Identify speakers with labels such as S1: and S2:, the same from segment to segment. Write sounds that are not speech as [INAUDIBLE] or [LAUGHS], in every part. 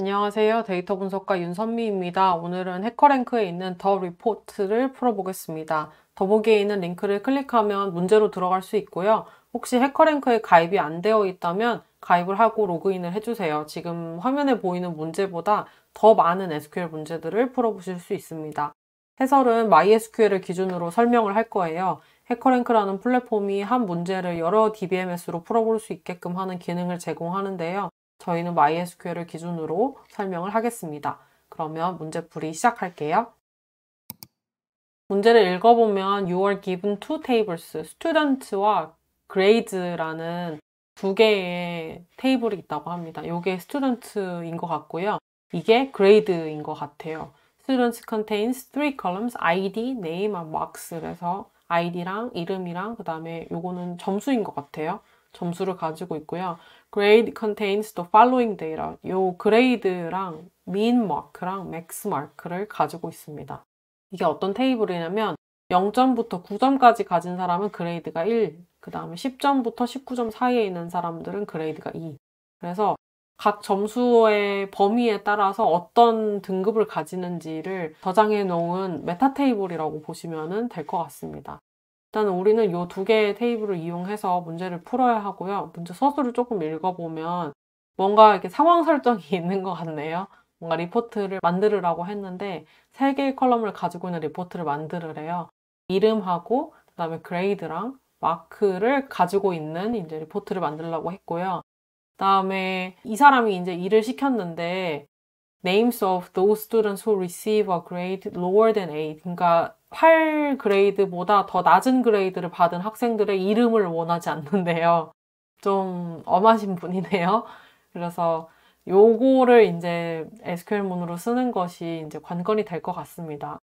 S1: 안녕하세요. 데이터 분석가 윤선미입니다. 오늘은 해커랭크에 있는 더 리포트를 풀어보겠습니다. 더보기에 있는 링크를 클릭하면 문제로 들어갈 수 있고요. 혹시 해커랭크에 가입이 안 되어 있다면 가입을 하고 로그인을 해주세요. 지금 화면에 보이는 문제보다 더 많은 SQL 문제들을 풀어보실 수 있습니다. 해설은 MySQL을 기준으로 설명을 할 거예요. 해커랭크라는 플랫폼이 한 문제를 여러 DBMS로 풀어볼 수 있게끔 하는 기능을 제공하는데요. 저희는 MySQL을 기준으로 설명을 하겠습니다. 그러면 문제풀이 시작할게요. 문제를 읽어보면 you are given two tables, students와 grades라는 두 개의 테이블이 있다고 합니다. 이게 s t u d e n t 인것 같고요. 이게 grade인 것 같아요. students contains three columns, id, name, and marks. 그래서 id랑 이름이랑 그 다음에 요거는 점수인 것 같아요. 점수를 가지고 있고요. grade contains the following data. 요 grade랑 mean mark랑 max mark를 가지고 있습니다. 이게 어떤 테이블이냐면 0점부터 9점까지 가진 사람은 그레이드가 1, 그 다음에 10점부터 19점 사이에 있는 사람들은 그레이드가 2. 그래서 각 점수의 범위에 따라서 어떤 등급을 가지는지를 저장해 놓은 메타 테이블이라고 보시면 될 것 같습니다. 일단 우리는 이 두 개의 테이블을 이용해서 문제를 풀어야 하고요. 문제 서술을 조금 읽어보면 뭔가 이렇게 상황 설정이 [LAUGHS] 있는 것 같네요. 뭔가 리포트를 만들으라고 했는데 세 개의 컬럼을 가지고 있는 리포트를 만들으래요. 이름하고 그다음에 그레이드랑 마크를 가지고 있는 이제 리포트를 만들라고 했고요. 그다음에 이 사람이 이제 일을 시켰는데 names of those students who receive a grade lower than 8. 그러니까 8 그레이드보다 더 낮은 그레이드를 받은 학생들의 이름을 원하지 않는데요. 좀 엄하신 분이네요. 그래서 요거를 이제 SQL문으로 쓰는 것이 이제 관건이 될 것 같습니다.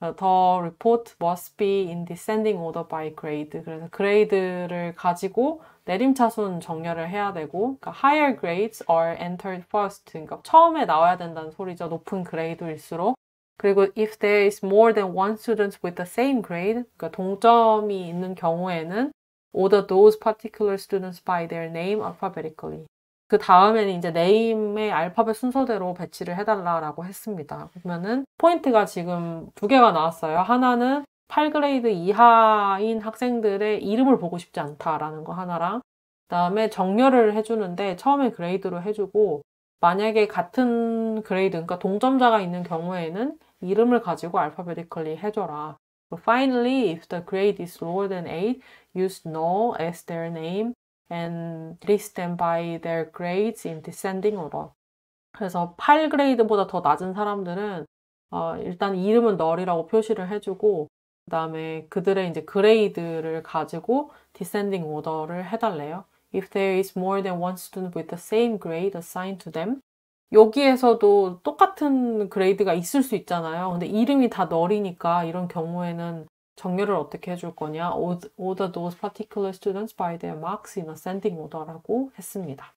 S1: The report must be in descending order by grade. 그래서 그레이드를 가지고 내림차순 정렬을 해야 되고 그러니까 higher grades are entered first. 그러니까 처음에 나와야 된다는 소리죠. 높은 그레이드일수록. 그리고 if there is more than one student with the same grade, 그러니까 동점이 있는 경우에는 order those particular students by their name alphabetically. 그 다음에는 이제 네임의 알파벳 순서대로 배치를 해달라라고 했습니다. 그러면은 포인트가 지금 두 개가 나왔어요. 하나는 8그레이드 이하인 학생들의 이름을 보고 싶지 않다라는 거 하나랑 그다음에 정렬을 해주는데 처음에 그레이드로 해주고 만약에 같은 그레이드 그러니까 동점자가 있는 경우에는 이름을 가지고 알파 p h a 리 해줘라. Finally, if the grade is lower than 8, use no as their name and list them by their grades in descending order. 그래서 8그레이드보다 더 낮은 사람들은 어, 일단 이름은 널이라고 표시를 해주고 그 다음에 그들의 이제 그레이드를 가지고 descending order를 해달래요. If there is more than one student with the same grade assigned to them, 여기에서도 똑같은 그레이드가 있을 수 있잖아요. 근데 이름이 다 널이니까 이런 경우에는 정렬을 어떻게 해줄 거냐 order those particular students by their marks in ascending order라고 했습니다.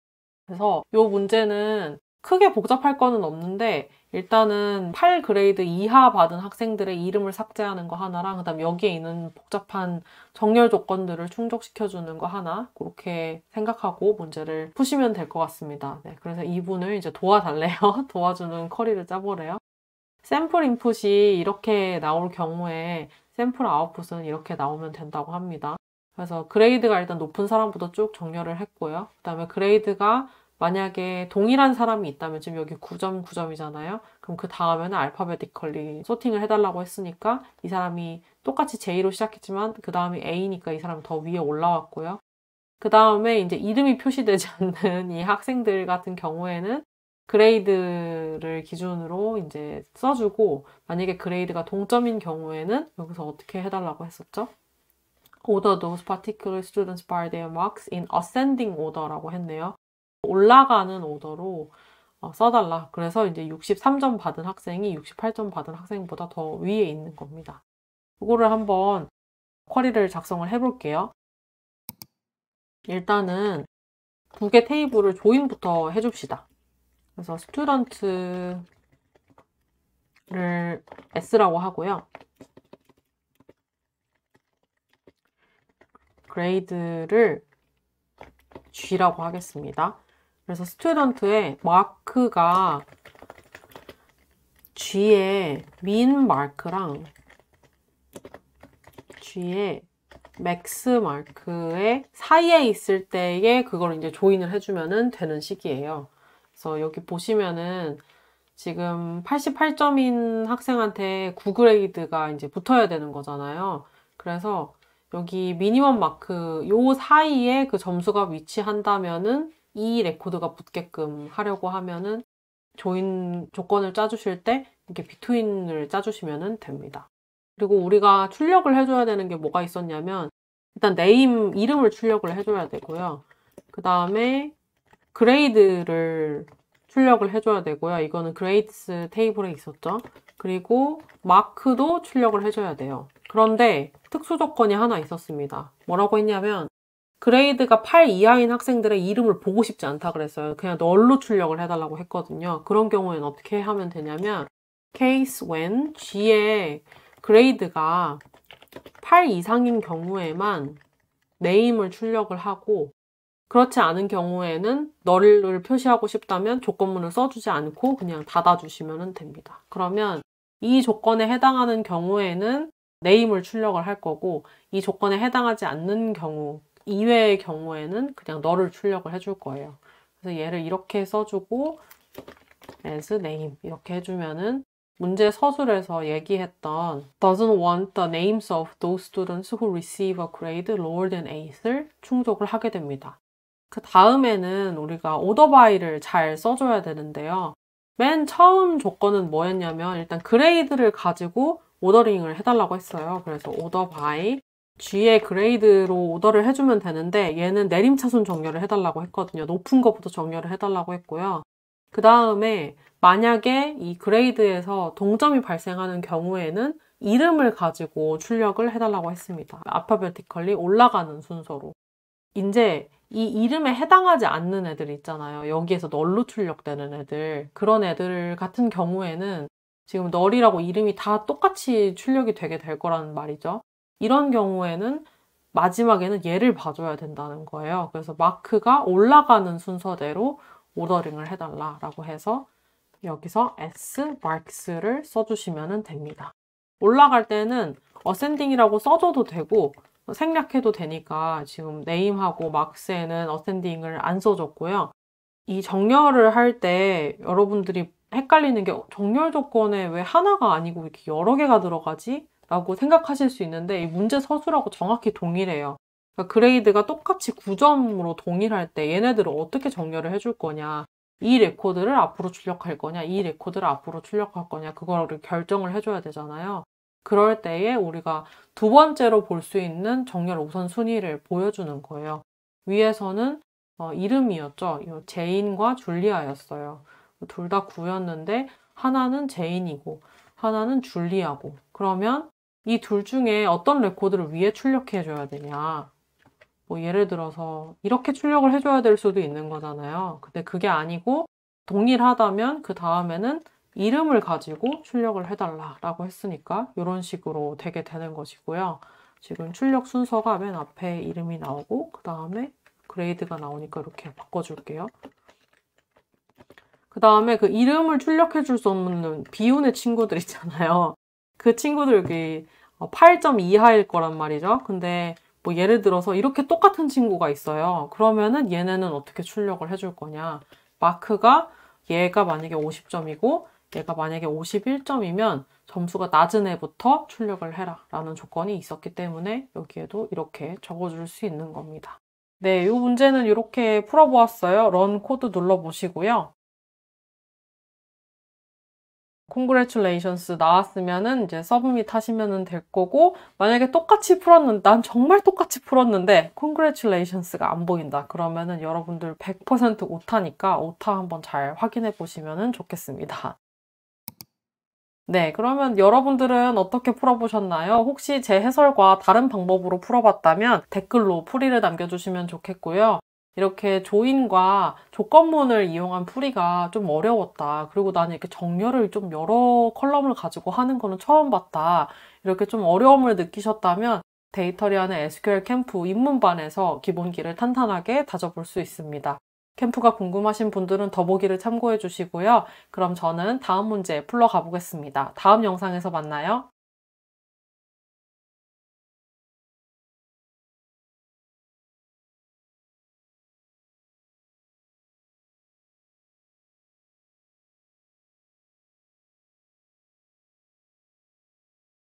S1: 그래서 이 문제는 크게 복잡할 거는 없는데 일단은 8그레이드 이하 받은 학생들의 이름을 삭제하는 거 하나랑 그다음 여기에 있는 복잡한 정렬 조건들을 충족시켜주는 거 하나 그렇게 생각하고 문제를 푸시면 될 것 같습니다. 네, 그래서 이분을 이제 도와달래요. [LAUGHS] 도와주는 커리를 짜보래요. 샘플 인풋이 이렇게 나올 경우에 샘플 아웃풋은 이렇게 나오면 된다고 합니다. 그래서 그레이드가 일단 높은 사람부터 쭉 정렬을 했고요. 그 다음에 그레이드가 만약에 동일한 사람이 있다면 지금 여기 9점 9점이잖아요. 그럼 그 다음에는 알파베티컬리 소팅을 해달라고 했으니까 이 사람이 똑같이 J로 시작했지만 그 다음이 A니까 이 사람이 더 위에 올라왔고요. 그 다음에 이제 이름이 표시되지 [LAUGHS] 않는 이 학생들 같은 경우에는 그레이드를 기준으로 이제 써주고 만약에 그레이드가 동점인 경우에는 여기서 어떻게 해달라고 했었죠? Order those particular students by their marks in ascending order라고 했네요. 올라가는 오더로 어, 써달라. 그래서 이제 63점 받은 학생이 68점 받은 학생보다 더 위에 있는 겁니다. 그거를 한번 쿼리를 작성을 해볼게요. 일단은 두 개 테이블을 조인부터 해줍시다. 그래서 스튜던트를 S라고 하고요. 그레이드를 G라고 하겠습니다. 그래서 스튜던트의 마크가 G의 민 마크랑 G의 맥스 마크의 사이에 있을 때에 그걸 이제 조인을 해주면 되는 식이에요. 그래서 여기 보시면은 지금 88점인 학생한테 9그레이드가 이제 붙어야 되는 거잖아요. 그래서 여기 미니멈 마크 요 사이에 그 점수가 위치한다면은 이 레코드가 붙게끔 하려고 하면은 조인 조건을 짜주실 때 이렇게 비트윈을 짜주시면 됩니다. 그리고 우리가 출력을 해줘야 되는 게 뭐가 있었냐면 일단 네임 이름을 출력을 해줘야 되고요. 그 다음에 그레이드를 출력을 해줘야 되고요. 이거는 그레이스 테이블에 있었죠. 그리고 마크도 출력을 해줘야 돼요. 그런데 특수 조건이 하나 있었습니다. 뭐라고 했냐면 그레이드가 8 이하인 학생들의 이름을 보고 싶지 않다 그랬어요. 그냥 널로 출력을 해달라고 했거든요. 그런 경우에는 어떻게 하면 되냐면 case when g의 그레이드가 8 이상인 경우에만 네임을 출력을 하고 그렇지 않은 경우에는 너를 표시하고 싶다면 조건문을 써주지 않고 그냥 닫아주시면 됩니다. 그러면 이 조건에 해당하는 경우에는 네임을 출력을 할 거고 이 조건에 해당하지 않는 경우 이외의 경우에는 그냥 너를 출력을 해줄 거예요. 그래서 얘를 이렇게 써주고 as name 이렇게 해주면은 문제 서술에서 얘기했던 doesn't want the names of those students who receive a grade lower than 8을 충족을 하게 됩니다. 그 다음에는 우리가 오더바이를 잘 써줘야 되는데요. 맨 처음 조건은 뭐였냐면 일단 그레이드를 가지고 오더링을 해달라고 했어요. 그래서 오더바이 G의 그레이드로 오더를 해주면 되는데 얘는 내림차순 정렬을 해달라고 했거든요. 높은 것부터 정렬을 해달라고 했고요. 그 다음에 만약에 이 그레이드에서 동점이 발생하는 경우에는 이름을 가지고 출력을 해달라고 했습니다. 아파벨티컬리 올라가는 순서로. 이제 이 이름에 해당하지 않는 애들 있잖아요. 여기에서 널로 출력되는 애들. 그런 애들 같은 경우에는 지금 널이라고 이름이 다 똑같이 출력이 되게 될 거라는 말이죠. 이런 경우에는 마지막에는 얘를 봐줘야 된다는 거예요. 그래서 마크가 올라가는 순서대로 오더링을 해달라라고 해서 여기서 s marks를 써주시면 됩니다. 올라갈 때는 어센딩이라고 써줘도 되고 어, 생략해도 되니까 지금 네임하고 막스에는 어센딩을 안 써줬고요. 이 정렬을 할 때 여러분들이 헷갈리는 게 정렬 조건에 왜 하나가 아니고 이렇게 여러 개가 들어가지? 라고 생각하실 수 있는데 이 문제 서술하고 정확히 동일해요. 그러니까 그레이드가 똑같이 9점으로 동일할 때 얘네들을 어떻게 정렬을 해줄 거냐 이 레코드를 앞으로 출력할 거냐 이 레코드를 앞으로 출력할 거냐 그거를 결정을 해줘야 되잖아요. 그럴 때에 우리가 두 번째로 볼 수 있는 정렬 우선순위를 보여주는 거예요. 위에서는 어, 이름이었죠. 제인과 줄리아였어요. 둘 다 구였는데 하나는 제인이고 하나는 줄리아고 그러면 이 둘 중에 어떤 레코드를 위에 출력해 줘야 되냐 뭐 예를 들어서 이렇게 출력을 해줘야 될 수도 있는 거잖아요 근데 그게 아니고 동일하다면 그 다음에는 이름을 가지고 출력을 해달라라고 했으니까 이런 식으로 되게 되는 것이고요. 지금 출력 순서가 맨 앞에 이름이 나오고 그 다음에 그레이드가 나오니까 이렇게 바꿔줄게요. 그 다음에 그 이름을 출력해 줄 수 없는 비운의 친구들 있잖아요. 그친구들 여기 8점 어, 이하일 거란 말이죠. 근데 뭐 예를 들어서 이렇게 똑같은 친구가 있어요. 그러면은 얘네는 어떻게 출력을 해줄 거냐. 마크가 얘가 만약에 50점이고 내가 만약에 51점이면 점수가 낮은 애부터 출력을 해라 라는 조건이 있었기 때문에 여기에도 이렇게 적어줄 수 있는 겁니다. 네, 이 문제는 이렇게 풀어보았어요. 런 코드 눌러보시고요. 콩그레츄레이션스 나왔으면은 이제 서브밋 하시면은 될 거고 만약에 똑같이 풀었는데 난 정말 똑같이 풀었는데 콩그레츄레이션스가 안 보인다 그러면은 여러분들 100% 오타니까 오타 한번 잘 확인해 보시면은 좋겠습니다. 네, 그러면 여러분들은 어떻게 풀어보셨나요? 혹시 제 해설과 다른 방법으로 풀어봤다면 댓글로 풀이를 남겨주시면 좋겠고요. 이렇게 조인과 조건문을 이용한 풀이가 좀 어려웠다. 그리고 나는 이렇게 정렬을 좀 여러 컬럼을 가지고 하는 거는 처음 봤다. 이렇게 좀 어려움을 느끼셨다면 데이터리안의 SQL 캠프 입문반에서 기본기를 탄탄하게 다져볼 수 있습니다. 캠프가 궁금하신 분들은 더보기를 참고해 주시고요. 그럼 저는 다음 문제 풀러 가보겠습니다. 다음 영상에서 만나요.